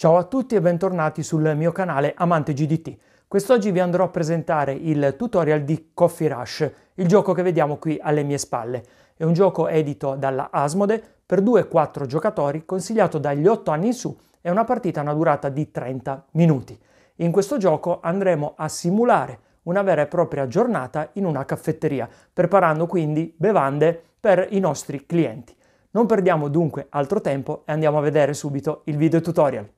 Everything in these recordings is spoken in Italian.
Ciao a tutti e bentornati sul mio canale Amante GDT. Quest'oggi vi andrò a presentare il tutorial di Coffee Rush, il gioco che vediamo qui alle mie spalle. È un gioco edito dalla Asmode per 2-4 giocatori, consigliato dagli 8 anni in su e una partita ha una durata di 30 minuti. In questo gioco andremo a simulare una vera e propria giornata in una caffetteria, preparando quindi bevande per i nostri clienti. Non perdiamo dunque altro tempo e andiamo a vedere subito il video tutorial.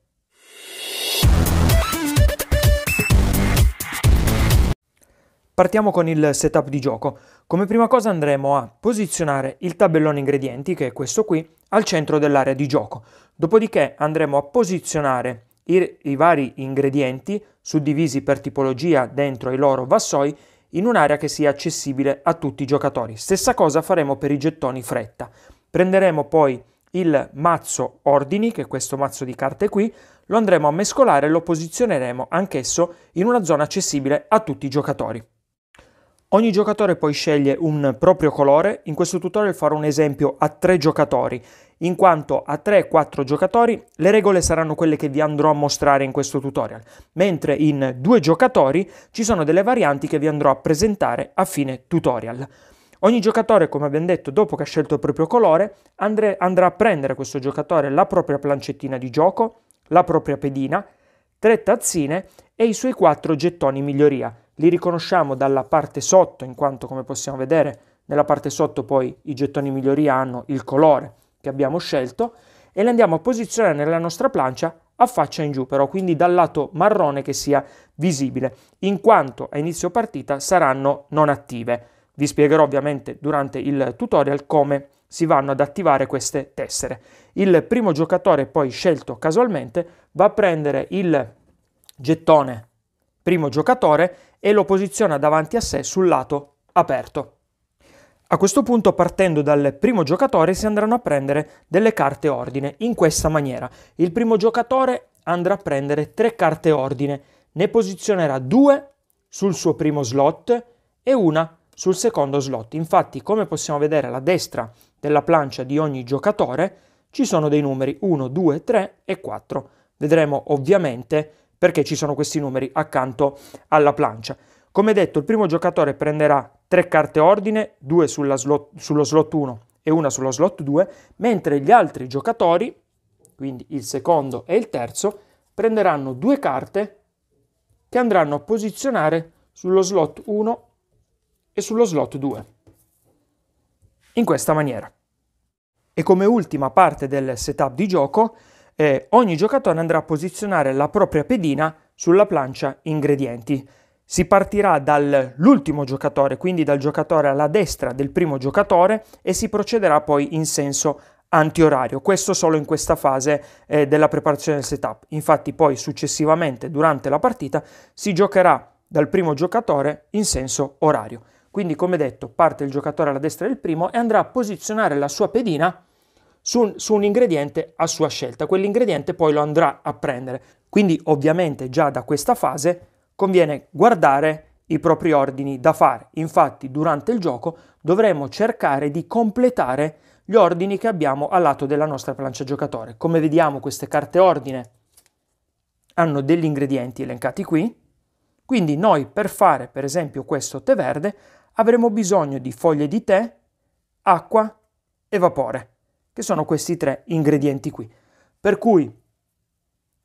Partiamo con il setup di gioco. Come prima cosa andremo a posizionare il tabellone ingredienti, che è questo qui, al centro dell'area di gioco. Dopodiché andremo a posizionare i, i vari ingredienti suddivisi per tipologia dentro i loro vassoi in un'area che sia accessibile a tutti i giocatori. Stessa cosa faremo per i gettoni fretta. Prenderemo poi il mazzo ordini, che è questo mazzo di carte qui, lo andremo a mescolare e lo posizioneremo anch'esso in una zona accessibile a tutti i giocatori. Ogni giocatore poi sceglie un proprio colore, in questo tutorial farò un esempio a tre giocatori, in quanto a 3-4 giocatori le regole saranno quelle che vi andrò a mostrare in questo tutorial, mentre in due giocatori ci sono delle varianti che vi andrò a presentare a fine tutorial. Ogni giocatore, come abbiamo detto, dopo che ha scelto il proprio colore, andre, andrà a prendere questo giocatore la propria plancettina di gioco, la propria pedina, tre tazzine e i suoi quattro gettoni miglioria, li riconosciamo dalla parte sotto, in quanto come possiamo vedere nella parte sotto poi i gettoni migliori hanno il colore che abbiamo scelto e li andiamo a posizionare nella nostra plancia a faccia in giù però, quindi dal lato marrone che sia visibile, in quanto a inizio partita saranno non attive. Vi spiegherò ovviamente durante il tutorial come si vanno ad attivare queste tessere. Il primo giocatore poi scelto casualmente va a prendere il gettone primo giocatore e lo posiziona davanti a sé sul lato aperto. A questo punto, partendo dal primo giocatore, si andranno a prendere delle carte ordine in questa maniera. Il primo giocatore andrà a prendere tre carte ordine, ne posizionerà due sul suo primo slot e una sul secondo slot. Infatti, come possiamo vedere alla destra della plancia di ogni giocatore, ci sono dei numeri 1, 2, 3 e 4. Vedremo ovviamente perché ci sono questi numeri accanto alla plancia. Come detto, il primo giocatore prenderà tre carte ordine, due slot, sullo slot 1 e una sullo slot 2, mentre gli altri giocatori, quindi il secondo e il terzo, prenderanno due carte che andranno a posizionare sullo slot 1 e sullo slot 2. In questa maniera. E come ultima parte del setup di gioco eh, ogni giocatore andrà a posizionare la propria pedina sulla plancia ingredienti. Si partirà dall'ultimo giocatore, quindi dal giocatore alla destra del primo giocatore e si procederà poi in senso antiorario. Questo solo in questa fase eh, della preparazione del setup. Infatti poi successivamente durante la partita si giocherà dal primo giocatore in senso orario. Quindi come detto parte il giocatore alla destra del primo e andrà a posizionare la sua pedina su un, su un ingrediente a sua scelta. Quell'ingrediente poi lo andrà a prendere. Quindi ovviamente già da questa fase conviene guardare i propri ordini da fare. Infatti durante il gioco dovremo cercare di completare gli ordini che abbiamo al lato della nostra plancia giocatore. Come vediamo queste carte ordine hanno degli ingredienti elencati qui, quindi noi per fare per esempio questo tè verde avremo bisogno di foglie di tè, acqua e vapore che sono questi tre ingredienti qui. Per cui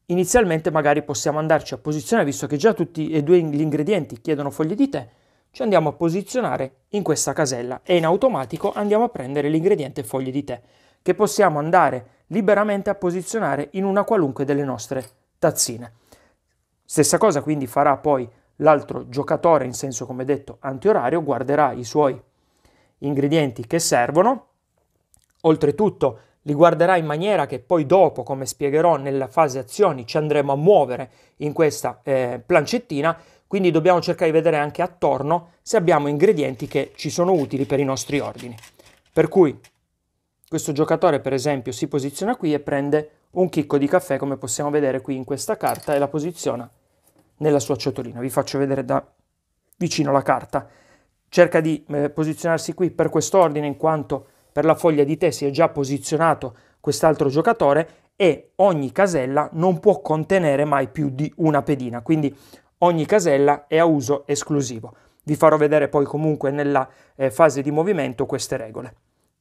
inizialmente magari possiamo andarci a posizionare, visto che già tutti e due gli ingredienti chiedono foglie di tè, ci andiamo a posizionare in questa casella e in automatico andiamo a prendere l'ingrediente foglie di tè, che possiamo andare liberamente a posizionare in una qualunque delle nostre tazzine. Stessa cosa quindi farà poi l'altro giocatore in senso come detto antiorario, guarderà i suoi ingredienti che servono Oltretutto, li guarderà in maniera che poi dopo, come spiegherò nella fase azioni, ci andremo a muovere in questa eh, plancettina, quindi dobbiamo cercare di vedere anche attorno se abbiamo ingredienti che ci sono utili per i nostri ordini. Per cui questo giocatore per esempio si posiziona qui e prende un chicco di caffè come possiamo vedere qui in questa carta e la posiziona nella sua ciotolina. Vi faccio vedere da vicino la carta. Cerca di eh, posizionarsi qui per quest'ordine in quanto per la foglia di tè si è già posizionato quest'altro giocatore e ogni casella non può contenere mai più di una pedina, quindi ogni casella è a uso esclusivo. Vi farò vedere poi comunque nella eh, fase di movimento queste regole.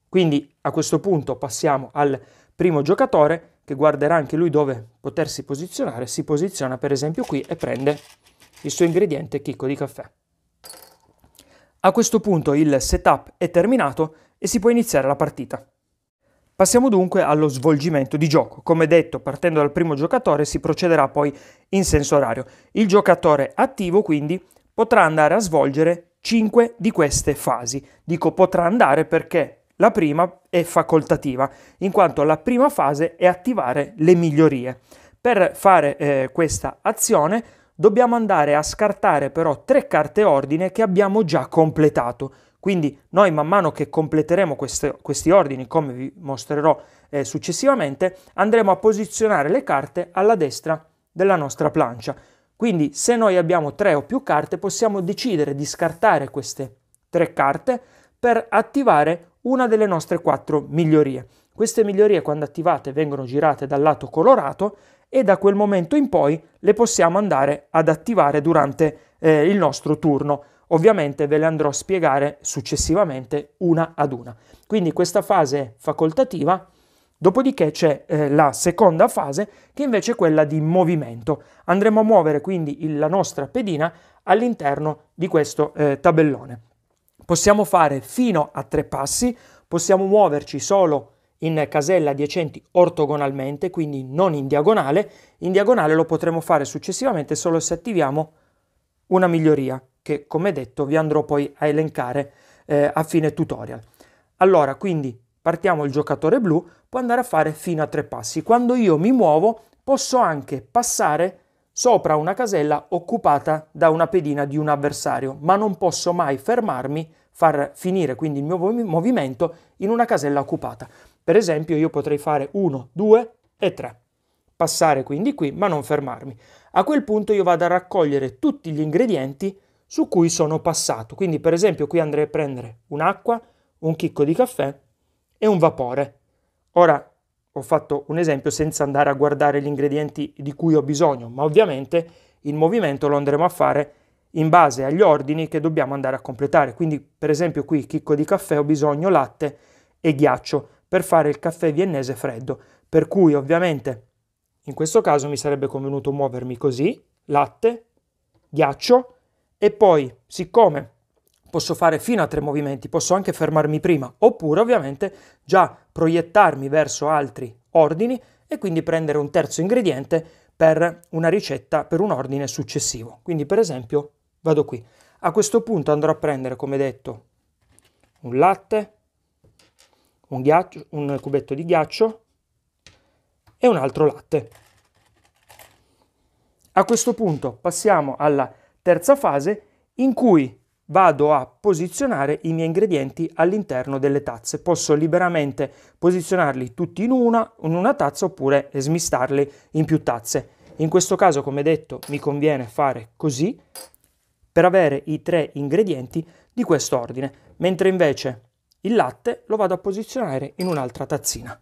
Quindi a questo punto passiamo al primo giocatore che guarderà anche lui dove potersi posizionare, si posiziona per esempio qui e prende il suo ingrediente chicco di caffè. A questo punto il setup è terminato, e si può iniziare la partita. Passiamo dunque allo svolgimento di gioco. Come detto, partendo dal primo giocatore si procederà poi in senso orario. Il giocatore attivo quindi potrà andare a svolgere 5 di queste fasi. Dico potrà andare perché la prima è facoltativa, in quanto la prima fase è attivare le migliorie. Per fare eh, questa azione dobbiamo andare a scartare però tre carte ordine che abbiamo già completato. Quindi noi man mano che completeremo queste, questi ordini, come vi mostrerò eh, successivamente, andremo a posizionare le carte alla destra della nostra plancia. Quindi se noi abbiamo tre o più carte possiamo decidere di scartare queste tre carte per attivare una delle nostre quattro migliorie. Queste migliorie quando attivate vengono girate dal lato colorato e da quel momento in poi le possiamo andare ad attivare durante eh, il nostro turno. Ovviamente ve le andrò a spiegare successivamente una ad una. Quindi questa fase è facoltativa, dopodiché c'è eh, la seconda fase che invece è quella di movimento. Andremo a muovere quindi il, la nostra pedina all'interno di questo eh, tabellone. Possiamo fare fino a tre passi, possiamo muoverci solo in casella adiacenti ortogonalmente, quindi non in diagonale. In diagonale lo potremo fare successivamente solo se attiviamo una miglioria, che come detto vi andrò poi a elencare eh, a fine tutorial. Allora, quindi partiamo il giocatore blu, può andare a fare fino a tre passi. Quando io mi muovo posso anche passare sopra una casella occupata da una pedina di un avversario, ma non posso mai fermarmi, far finire quindi il mio movimento in una casella occupata. Per esempio io potrei fare 1, 2 e 3 passare quindi qui ma non fermarmi. A quel punto io vado a raccogliere tutti gli ingredienti su cui sono passato. Quindi per esempio qui andrei a prendere un'acqua, un chicco di caffè e un vapore. Ora ho fatto un esempio senza andare a guardare gli ingredienti di cui ho bisogno, ma ovviamente il movimento lo andremo a fare in base agli ordini che dobbiamo andare a completare. Quindi per esempio qui chicco di caffè ho bisogno latte e ghiaccio per fare il caffè viennese freddo, per cui ovviamente in questo caso mi sarebbe convenuto muovermi così, latte, ghiaccio, e poi, siccome posso fare fino a tre movimenti, posso anche fermarmi prima, oppure ovviamente già proiettarmi verso altri ordini e quindi prendere un terzo ingrediente per una ricetta, per un ordine successivo. Quindi per esempio vado qui. A questo punto andrò a prendere, come detto, un latte, un, ghiaccio, un cubetto di ghiaccio e un altro latte. A questo punto passiamo alla terza fase in cui vado a posizionare i miei ingredienti all'interno delle tazze. Posso liberamente posizionarli tutti in una, in una tazza oppure smistarli in più tazze. In questo caso, come detto, mi conviene fare così per avere i tre ingredienti di questo ordine, mentre invece il latte lo vado a posizionare in un'altra tazzina.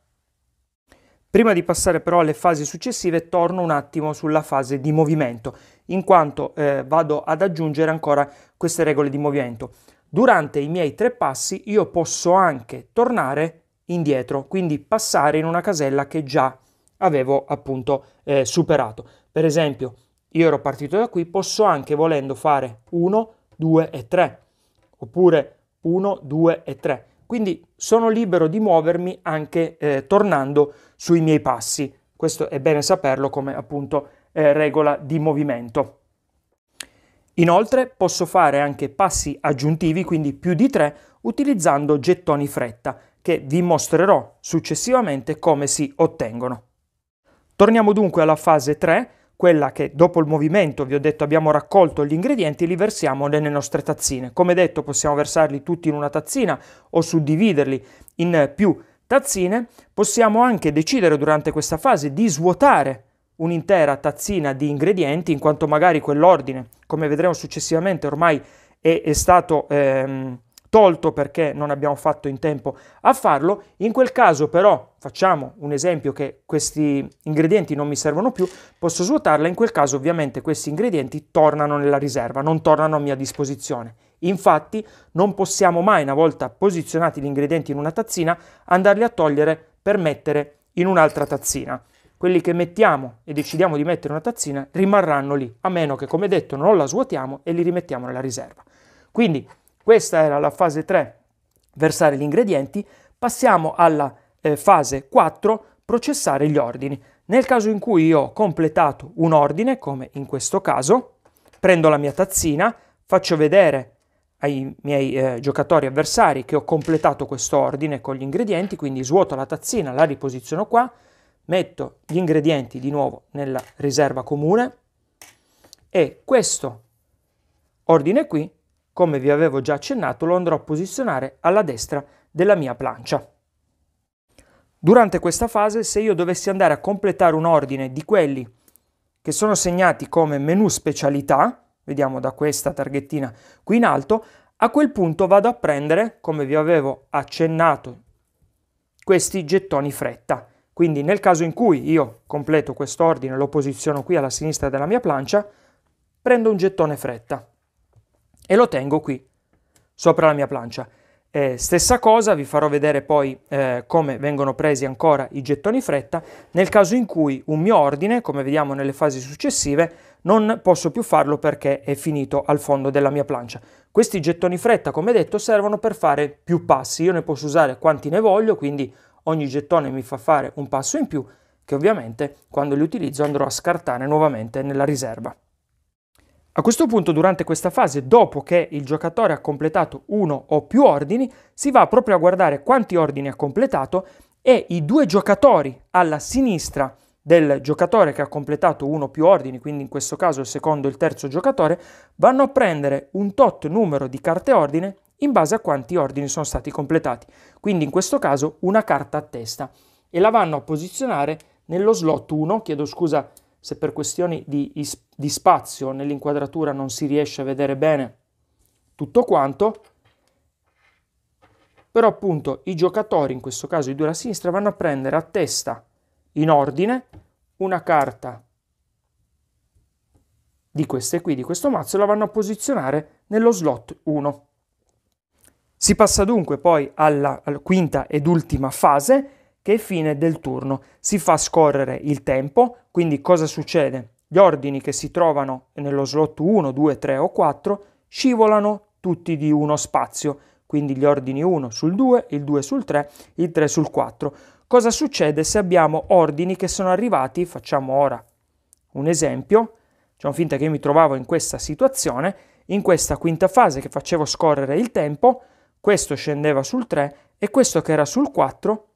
Prima di passare però alle fasi successive torno un attimo sulla fase di movimento in quanto eh, vado ad aggiungere ancora queste regole di movimento. Durante i miei tre passi io posso anche tornare indietro, quindi passare in una casella che già avevo appunto eh, superato. Per esempio, io ero partito da qui, posso anche volendo fare 1, 2 e 3, oppure 1, 2 e 3. Quindi sono libero di muovermi anche eh, tornando sui miei passi. Questo è bene saperlo come appunto eh, regola di movimento. Inoltre posso fare anche passi aggiuntivi, quindi più di tre, utilizzando gettoni fretta, che vi mostrerò successivamente come si ottengono. Torniamo dunque alla fase 3, quella che dopo il movimento, vi ho detto abbiamo raccolto gli ingredienti, e li versiamo nelle nostre tazzine. Come detto possiamo versarli tutti in una tazzina o suddividerli in più tazzine. Possiamo anche decidere durante questa fase di svuotare un'intera tazzina di ingredienti, in quanto magari quell'ordine, come vedremo successivamente, ormai è, è stato ehm, tolto perché non abbiamo fatto in tempo a farlo. In quel caso però, facciamo un esempio che questi ingredienti non mi servono più, posso svuotarla, in quel caso ovviamente questi ingredienti tornano nella riserva, non tornano a mia disposizione. Infatti non possiamo mai, una volta posizionati gli ingredienti in una tazzina, andarli a togliere per mettere in un'altra tazzina quelli che mettiamo e decidiamo di mettere una tazzina rimarranno lì, a meno che come detto non la svuotiamo e li rimettiamo nella riserva. Quindi questa era la fase 3, versare gli ingredienti, passiamo alla eh, fase 4, processare gli ordini. Nel caso in cui io ho completato un ordine, come in questo caso, prendo la mia tazzina, faccio vedere ai miei eh, giocatori avversari che ho completato questo ordine con gli ingredienti, quindi svuoto la tazzina, la riposiziono qua, metto gli ingredienti di nuovo nella riserva comune e questo ordine qui, come vi avevo già accennato, lo andrò a posizionare alla destra della mia plancia. Durante questa fase, se io dovessi andare a completare un ordine di quelli che sono segnati come menu specialità, vediamo da questa targhettina qui in alto, a quel punto vado a prendere, come vi avevo accennato, questi gettoni fretta. Quindi nel caso in cui io completo quest'ordine, lo posiziono qui alla sinistra della mia plancia, prendo un gettone fretta e lo tengo qui, sopra la mia plancia. Eh, stessa cosa, vi farò vedere poi eh, come vengono presi ancora i gettoni fretta, nel caso in cui un mio ordine, come vediamo nelle fasi successive, non posso più farlo perché è finito al fondo della mia plancia. Questi gettoni fretta, come detto, servono per fare più passi, io ne posso usare quanti ne voglio, quindi ogni gettone mi fa fare un passo in più che ovviamente quando li utilizzo andrò a scartare nuovamente nella riserva. A questo punto, durante questa fase, dopo che il giocatore ha completato uno o più ordini, si va proprio a guardare quanti ordini ha completato e i due giocatori alla sinistra del giocatore che ha completato uno o più ordini, quindi in questo caso il secondo e il terzo giocatore, vanno a prendere un tot numero di carte ordine in base a quanti ordini sono stati completati, quindi in questo caso una carta a testa e la vanno a posizionare nello slot 1, chiedo scusa se per questioni di, di spazio nell'inquadratura non si riesce a vedere bene tutto quanto, però appunto i giocatori, in questo caso i due alla sinistra, vanno a prendere a testa in ordine una carta di queste qui, di questo mazzo, e la vanno a posizionare nello slot 1. Si passa dunque poi alla, alla quinta ed ultima fase, che è fine del turno. Si fa scorrere il tempo, quindi cosa succede? Gli ordini che si trovano nello slot 1, 2, 3 o 4 scivolano tutti di uno spazio, quindi gli ordini 1 sul 2, il 2 sul 3, il 3 sul 4. Cosa succede se abbiamo ordini che sono arrivati, facciamo ora un esempio, facciamo finta che io mi trovavo in questa situazione, in questa quinta fase che facevo scorrere il tempo, questo scendeva sul 3 e questo che era sul 4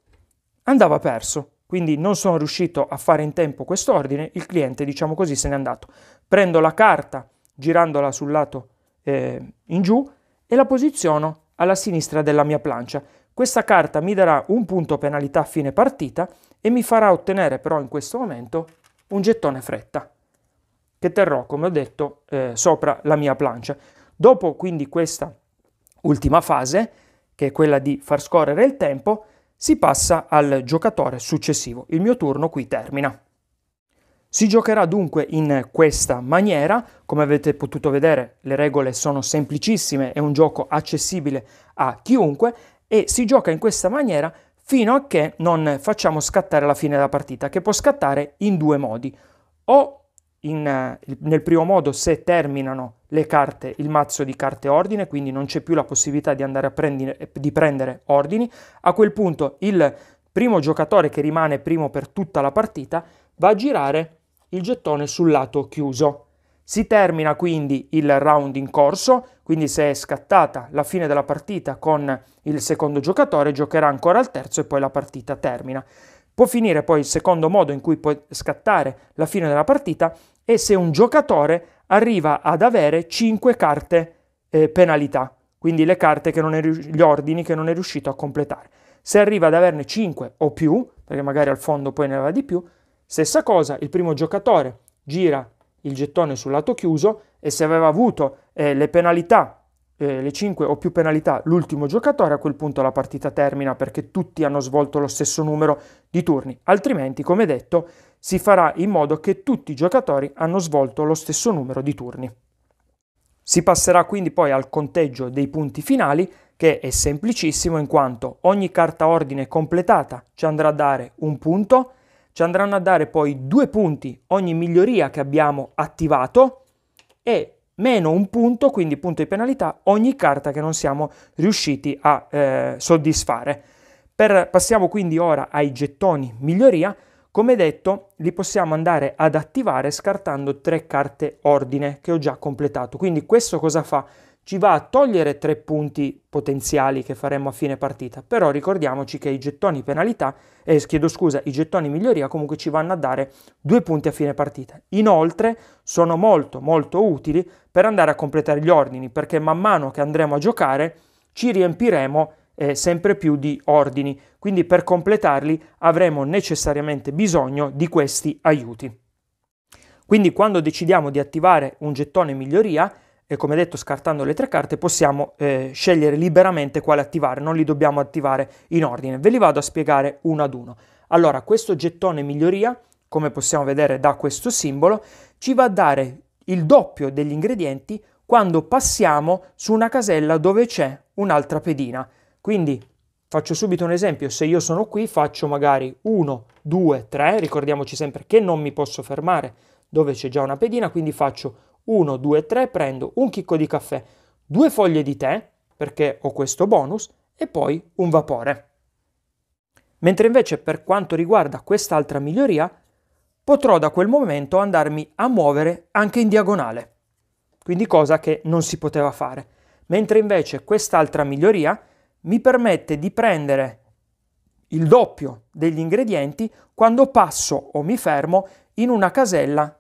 andava perso. Quindi non sono riuscito a fare in tempo questo ordine, il cliente, diciamo così, se n'è andato. Prendo la carta girandola sul lato eh, in giù e la posiziono alla sinistra della mia plancia. Questa carta mi darà un punto penalità a fine partita e mi farà ottenere però in questo momento un gettone fretta che terrò, come ho detto, eh, sopra la mia plancia. Dopo quindi questa ultima fase, che è quella di far scorrere il tempo, si passa al giocatore successivo. Il mio turno qui termina. Si giocherà dunque in questa maniera, come avete potuto vedere le regole sono semplicissime, è un gioco accessibile a chiunque e si gioca in questa maniera fino a che non facciamo scattare la fine della partita, che può scattare in due modi, o in, eh, nel primo modo se terminano le carte, il mazzo di carte ordine, quindi non c'è più la possibilità di andare a prendere, eh, di prendere ordini, a quel punto il primo giocatore che rimane primo per tutta la partita va a girare il gettone sul lato chiuso. Si termina quindi il round in corso, quindi se è scattata la fine della partita con il secondo giocatore giocherà ancora al terzo e poi la partita termina. Può finire poi il secondo modo in cui può scattare la fine della partita è se un giocatore arriva ad avere 5 carte eh, penalità, quindi le carte che non è gli ordini che non è riuscito a completare. Se arriva ad averne 5 o più, perché magari al fondo poi ne aveva di più, stessa cosa, il primo giocatore gira il gettone sul lato chiuso e se aveva avuto eh, le penalità eh, le 5 o più penalità l'ultimo giocatore, a quel punto la partita termina perché tutti hanno svolto lo stesso numero di turni, altrimenti, come detto, si farà in modo che tutti i giocatori hanno svolto lo stesso numero di turni. Si passerà quindi poi al conteggio dei punti finali, che è semplicissimo in quanto ogni carta ordine completata ci andrà a dare un punto, ci andranno a dare poi due punti ogni miglioria che abbiamo attivato e meno un punto, quindi punto di penalità, ogni carta che non siamo riusciti a eh, soddisfare. Per, passiamo quindi ora ai gettoni miglioria. Come detto, li possiamo andare ad attivare scartando tre carte ordine che ho già completato. Quindi questo cosa fa? ci va a togliere tre punti potenziali che faremmo a fine partita, però ricordiamoci che i gettoni penalità, eh, chiedo scusa, i gettoni miglioria comunque ci vanno a dare due punti a fine partita. Inoltre sono molto molto utili per andare a completare gli ordini, perché man mano che andremo a giocare ci riempiremo eh, sempre più di ordini, quindi per completarli avremo necessariamente bisogno di questi aiuti. Quindi quando decidiamo di attivare un gettone miglioria, e come detto scartando le tre carte possiamo eh, scegliere liberamente quale attivare, non li dobbiamo attivare in ordine. Ve li vado a spiegare uno ad uno. Allora, questo gettone miglioria, come possiamo vedere da questo simbolo, ci va a dare il doppio degli ingredienti quando passiamo su una casella dove c'è un'altra pedina. Quindi faccio subito un esempio, se io sono qui faccio magari 1, 2, 3, ricordiamoci sempre che non mi posso fermare dove c'è già una pedina, quindi faccio 1, 2, 3 prendo un chicco di caffè, due foglie di tè, perché ho questo bonus, e poi un vapore. Mentre invece per quanto riguarda quest'altra miglioria, potrò da quel momento andarmi a muovere anche in diagonale, quindi cosa che non si poteva fare. Mentre invece quest'altra miglioria mi permette di prendere il doppio degli ingredienti quando passo o mi fermo in una casella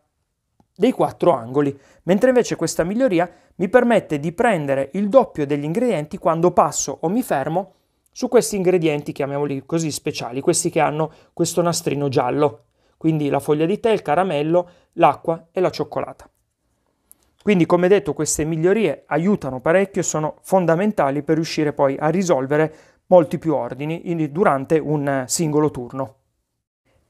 dei quattro angoli, mentre invece questa miglioria mi permette di prendere il doppio degli ingredienti quando passo o mi fermo su questi ingredienti, chiamiamoli così, speciali, questi che hanno questo nastrino giallo, quindi la foglia di tè, il caramello, l'acqua e la cioccolata. Quindi, come detto, queste migliorie aiutano parecchio e sono fondamentali per riuscire poi a risolvere molti più ordini durante un eh, singolo turno.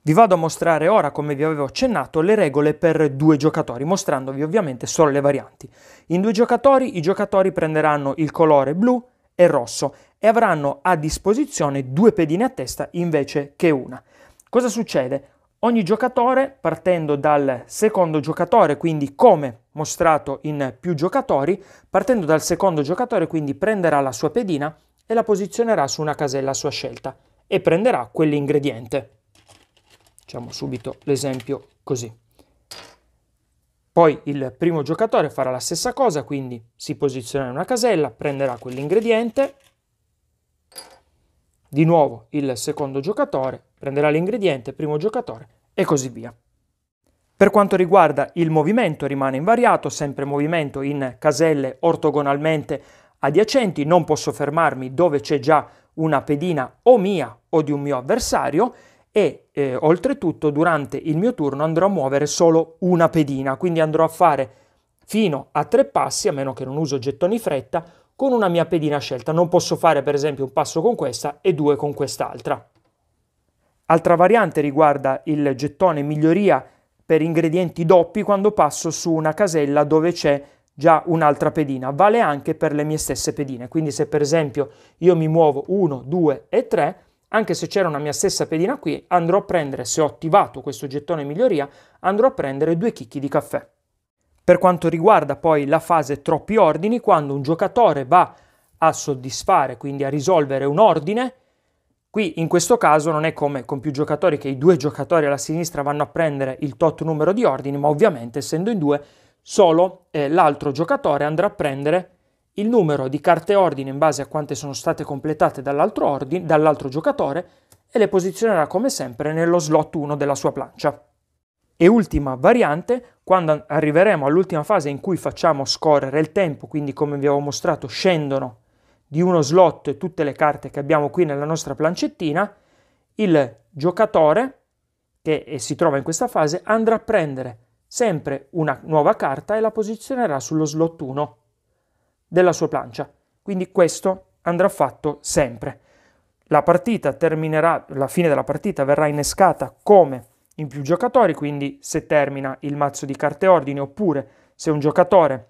Vi vado a mostrare ora, come vi avevo accennato, le regole per due giocatori, mostrandovi ovviamente solo le varianti. In due giocatori i giocatori prenderanno il colore blu e rosso e avranno a disposizione due pedine a testa invece che una. Cosa succede? Ogni giocatore, partendo dal secondo giocatore, quindi come mostrato in più giocatori, partendo dal secondo giocatore, quindi prenderà la sua pedina e la posizionerà su una casella a sua scelta e prenderà quell'ingrediente. Facciamo subito l'esempio così. Poi il primo giocatore farà la stessa cosa, quindi si posiziona in una casella, prenderà quell'ingrediente. Di nuovo il secondo giocatore prenderà l'ingrediente, primo giocatore e così via. Per quanto riguarda il movimento rimane invariato, sempre movimento in caselle ortogonalmente adiacenti, non posso fermarmi dove c'è già una pedina o mia o di un mio avversario e eh, oltretutto durante il mio turno andrò a muovere solo una pedina, quindi andrò a fare fino a tre passi, a meno che non uso gettoni fretta, con una mia pedina scelta. Non posso fare per esempio un passo con questa e due con quest'altra. Altra variante riguarda il gettone miglioria per ingredienti doppi quando passo su una casella dove c'è già un'altra pedina, vale anche per le mie stesse pedine. Quindi se per esempio io mi muovo 1, 2 e 3, anche se c'era una mia stessa pedina qui, andrò a prendere, se ho attivato questo gettone miglioria, andrò a prendere due chicchi di caffè. Per quanto riguarda poi la fase troppi ordini, quando un giocatore va a soddisfare, quindi a risolvere un ordine, qui in questo caso non è come con più giocatori che i due giocatori alla sinistra vanno a prendere il tot numero di ordini, ma ovviamente essendo in due, solo eh, l'altro giocatore andrà a prendere il numero di carte ordine in base a quante sono state completate dall'altro, ordine, dall'altro giocatore e le posizionerà come sempre nello slot 1 della sua plancia. E ultima variante, quando arriveremo all'ultima fase in cui facciamo scorrere il tempo, quindi come vi avevo mostrato scendono di uno slot tutte le carte che abbiamo qui nella nostra plancettina, il giocatore che eh, si trova in questa fase andrà a prendere sempre una nuova carta e la posizionerà sullo slot 1 della sua plancia. Quindi questo andrà fatto sempre. La partita terminerà, la fine della partita verrà innescata come in più giocatori, quindi se termina il mazzo di carte ordine oppure se un giocatore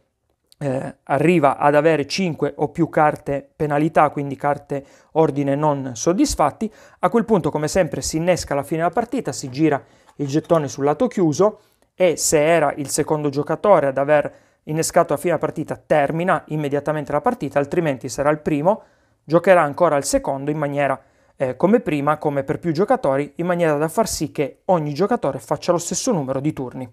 eh, arriva ad avere 5 o più carte penalità, quindi carte ordine non soddisfatti, a quel punto come sempre si innesca la fine della partita, si gira il gettone sul lato chiuso e se era il secondo giocatore ad aver innescato a fine partita termina immediatamente la partita, altrimenti sarà il primo, giocherà ancora al secondo in maniera eh, come prima, come per più giocatori, in maniera da far sì che ogni giocatore faccia lo stesso numero di turni.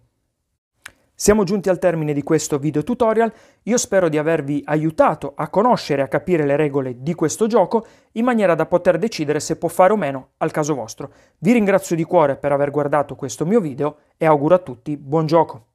Siamo giunti al termine di questo video tutorial, io spero di avervi aiutato a conoscere e a capire le regole di questo gioco in maniera da poter decidere se può fare o meno al caso vostro. Vi ringrazio di cuore per aver guardato questo mio video e auguro a tutti buon gioco!